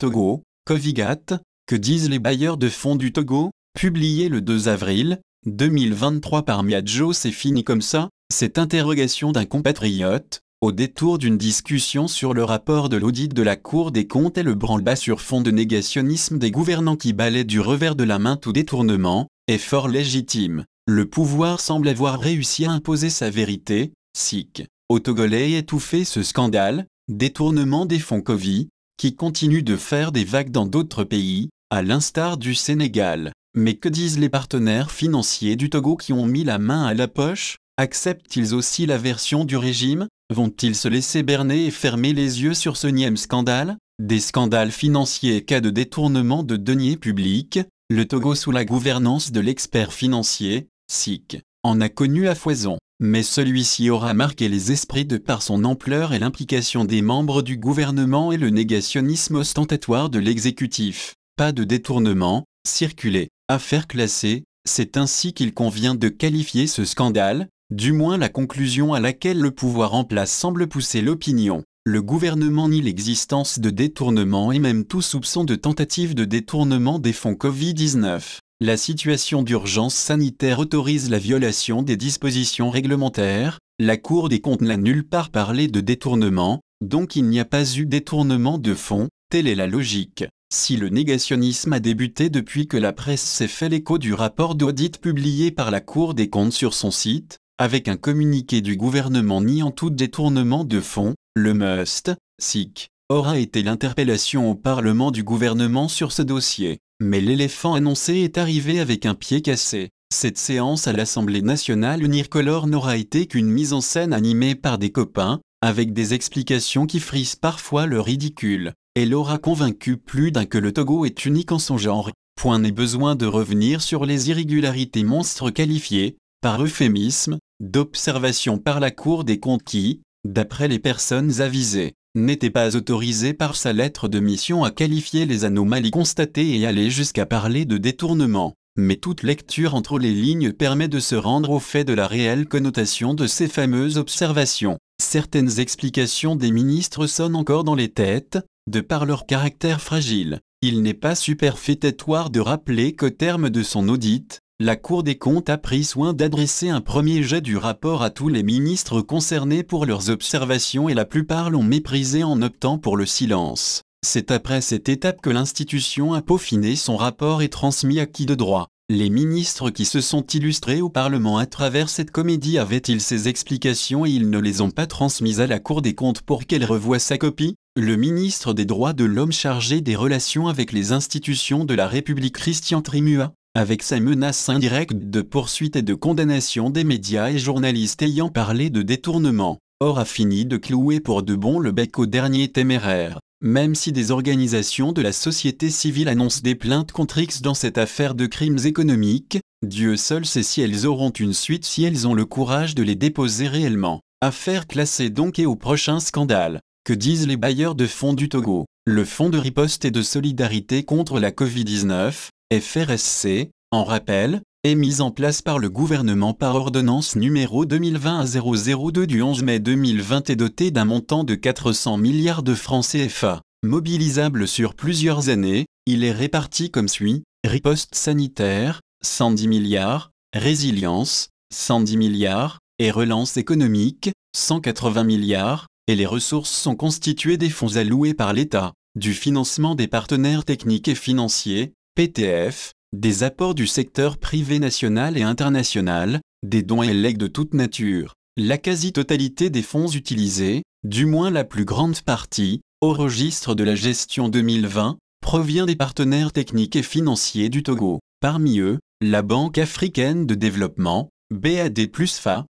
Togo, Covigat, que disent les bailleurs de fonds du Togo, publié le 2 avril 2023 par Miadjo, c'est fini comme ça, cette interrogation d'un compatriote, au détour d'une discussion sur le rapport de l'audit de la Cour des comptes et le branle-bas sur fond de négationnisme des gouvernants qui balaient du revers de la main tout détournement, est fort légitime. Le pouvoir semble avoir réussi à imposer sa vérité, sic. Au Togolais étouffer ce scandale, détournement des fonds Covid, qui continue de faire des vagues dans d'autres pays, à l'instar du Sénégal. Mais que disent les partenaires financiers du Togo qui ont mis la main à la poche Acceptent-ils aussi la version du régime Vont-ils se laisser berner et fermer les yeux sur ce nième scandale Des scandales financiers et cas de détournement de deniers publics, le Togo sous la gouvernance de l'expert financier, SIC en a connu à foison, mais celui-ci aura marqué les esprits de par son ampleur et l'implication des membres du gouvernement et le négationnisme ostentatoire de l'exécutif. Pas de détournement, circuler, Affaire classée, c'est ainsi qu'il convient de qualifier ce scandale, du moins la conclusion à laquelle le pouvoir en place semble pousser l'opinion. Le gouvernement nie l'existence de détournement et même tout soupçon de tentative de détournement des fonds Covid-19 la situation d'urgence sanitaire autorise la violation des dispositions réglementaires, la Cour des comptes n'a nulle part parlé de détournement, donc il n'y a pas eu détournement de fonds, telle est la logique. Si le négationnisme a débuté depuis que la presse s'est fait l'écho du rapport d'audit publié par la Cour des comptes sur son site, avec un communiqué du gouvernement niant tout détournement de fonds, le MUST, SIC, aura été l'interpellation au Parlement du gouvernement sur ce dossier mais l'éléphant annoncé est arrivé avec un pied cassé. Cette séance à l'Assemblée nationale unicolore n'aura été qu'une mise en scène animée par des copains, avec des explications qui frisent parfois le ridicule. Elle aura convaincu plus d'un que le Togo est unique en son genre. Point n'est besoin de revenir sur les irrégularités monstres qualifiées, par euphémisme, d'observation par la Cour des comptes qui, d'après les personnes avisées, n'était pas autorisé par sa lettre de mission à qualifier les anomalies constatées et aller jusqu'à parler de détournement. Mais toute lecture entre les lignes permet de se rendre au fait de la réelle connotation de ces fameuses observations. Certaines explications des ministres sonnent encore dans les têtes, de par leur caractère fragile. Il n'est pas superfétatoire de rappeler qu'au terme de son audit, la Cour des comptes a pris soin d'adresser un premier jet du rapport à tous les ministres concernés pour leurs observations et la plupart l'ont méprisé en optant pour le silence. C'est après cette étape que l'institution a peaufiné son rapport et transmis à qui de droit. Les ministres qui se sont illustrés au Parlement à travers cette comédie avaient-ils ces explications et ils ne les ont pas transmises à la Cour des comptes pour qu'elle revoie sa copie Le ministre des droits de l'homme chargé des relations avec les institutions de la République Christian Trimua avec sa menace indirecte de poursuite et de condamnation des médias et journalistes ayant parlé de détournement, or a fini de clouer pour de bon le bec au dernier téméraire, même si des organisations de la société civile annoncent des plaintes contre X dans cette affaire de crimes économiques, Dieu seul sait si elles auront une suite si elles ont le courage de les déposer réellement. Affaire classée donc et au prochain scandale. Que disent les bailleurs de fonds du Togo Le fonds de riposte et de solidarité contre la Covid-19, FRSC, en rappel, est mise en place par le gouvernement par ordonnance numéro 2020-002 du 11 mai 2020 et doté d'un montant de 400 milliards de francs CFA. Mobilisable sur plusieurs années, il est réparti comme suit, riposte sanitaire, 110 milliards, résilience, 110 milliards, et relance économique, 180 milliards, et les ressources sont constituées des fonds alloués par l'État, du financement des partenaires techniques et financiers, PTF, des apports du secteur privé national et international, des dons et legs de toute nature. La quasi-totalité des fonds utilisés, du moins la plus grande partie, au registre de la gestion 2020, provient des partenaires techniques et financiers du Togo. Parmi eux, la Banque africaine de développement, BAD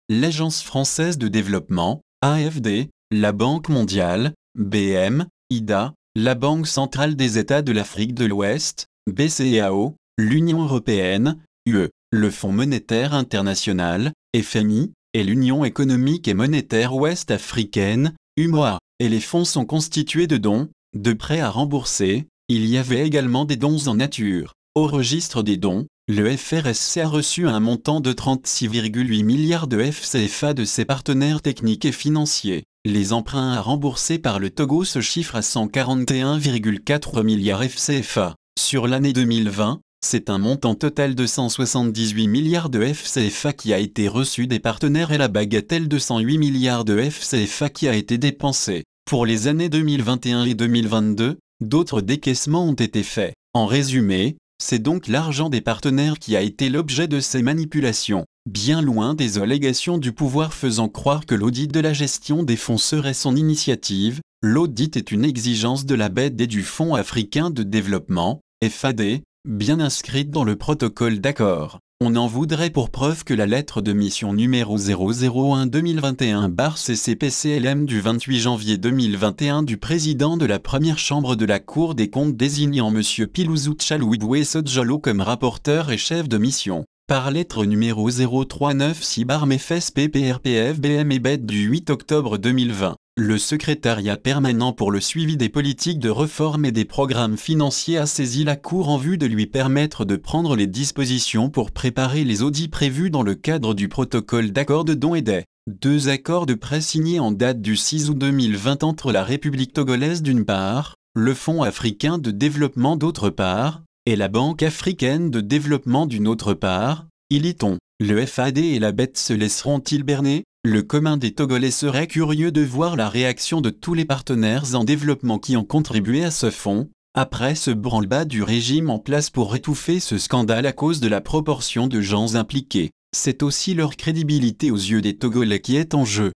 l'Agence française de développement, AFD, la Banque mondiale, BM, IDA, la Banque centrale des États de l'Afrique de l'Ouest, BCEAO, l'Union européenne, UE, le Fonds monétaire international, FMI, et l'Union économique et monétaire ouest-africaine, UMOA, et les fonds sont constitués de dons, de prêts à rembourser, il y avait également des dons en nature. Au registre des dons, le FRSC a reçu un montant de 36,8 milliards de FCFA de ses partenaires techniques et financiers. Les emprunts à rembourser par le Togo se chiffrent à 141,4 milliards FCFA. Sur l'année 2020, c'est un montant total de 178 milliards de FCFA qui a été reçu des partenaires et la bagatelle de 108 milliards de FCFA qui a été dépensée. Pour les années 2021 et 2022, d'autres décaissements ont été faits. En résumé, c'est donc l'argent des partenaires qui a été l'objet de ces manipulations, bien loin des allégations du pouvoir faisant croire que l'audit de la gestion des fonds serait son initiative. L'audit est une exigence de la BED et du Fonds africain de développement, FAD, bien inscrite dans le protocole d'accord. On en voudrait pour preuve que la lettre de mission numéro 001-2021-CCPCLM du 28 janvier 2021 du président de la première chambre de la Cour des comptes désignant M. Pilouzout Chalouiboué Sodjolo comme rapporteur et chef de mission, par lettre numéro 0396 barmefs BM et BED du 8 octobre 2020. Le secrétariat permanent pour le suivi des politiques de réforme et des programmes financiers a saisi la Cour en vue de lui permettre de prendre les dispositions pour préparer les audits prévus dans le cadre du protocole d'accord de Don et des deux accords de prêt signés en date du 6 août 2020 entre la République togolaise d'une part, le Fonds africain de développement d'autre part, et la Banque africaine de développement d'une autre part, il y ton. Le FAD et la BET se laisseront-ils berner le commun des Togolais serait curieux de voir la réaction de tous les partenaires en développement qui ont contribué à ce fonds, après ce branle-bas du régime en place pour étouffer ce scandale à cause de la proportion de gens impliqués. C'est aussi leur crédibilité aux yeux des Togolais qui est en jeu.